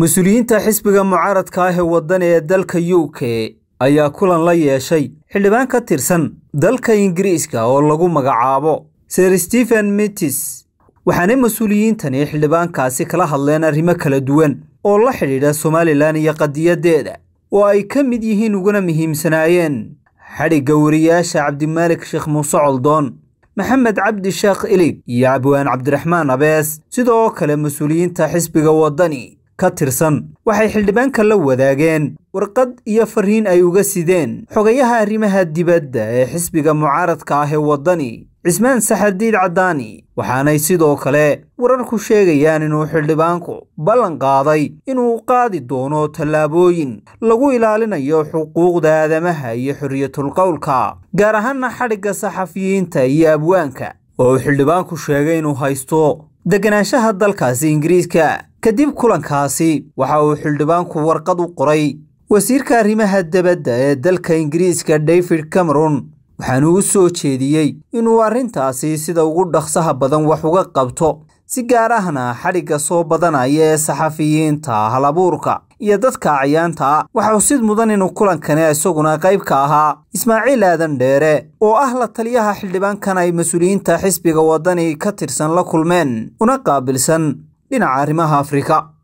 mas-uuliyiinta xisbiga mucaaradka ah ee waddan ee dalka u k ayaa kulan la yeeshay xildhibaan ka tirsan dalka ingiriiska oo lagu magacaabo sir stephen mitis waxaana mas-uuliyiintani xildhibaankaasi kala hadleen arrimo kala duwan oo la xidhiidha somalilan iyo qadiyaddeeda oo ay ka mid yihiin uguna muhiimsanaayeen xadhigga wariyaasha cabdimalik sheekh muuse coldoon maxamed cabdi sheekh ilig iyo cabwaan cabdiraxmaan abees sidoo kale mas-uuliyiinta xisbiga waddani ka tirsan waxay xildhibaanka la wadaageen warqad iyo fariin ay uga sideen xogayaha arrimaha dibadda ee xisbiga mucaaradka ah ee waddani cismaan saxardiid caddaani waxaanay sidoo kale wararku sheegayaan inuu xildhibaanku ballan qaaday inuu qaadi doono tallaabooyin lagu ilaalinayo xuquuqda aadamaha iyo xoriyatulqowlka gaar ahaanna xadhigga saxafiyiinta iyo abwaanka oo uu xildhibaanku sheegay inuu haysto deganaanshaha dalkaasi ingiriiska kadib kulankaasi waxa uu xildhibaanku warqad u qoray wasiirka arrimaha debadda ee dalka ingiriiska david cameron waxaanu u soo jeediyey inuu arrintaasi sida ugu dhaqsaha badan wax uga qabto si gaar ahna xadhigga soo badanaya ee saxafiyiinta hal abuurka iyo dadka acyaanta waxauu sid mudan inuu kulankani isaguna qayb ka ahaa ismaaciil aadan dheere oo ah la taliyaha xildhibaankan ay mas-uuliyiinta xisbiga waddani ka tirsan la kulmeen una qaabilsan dhinaca arrimaha afrika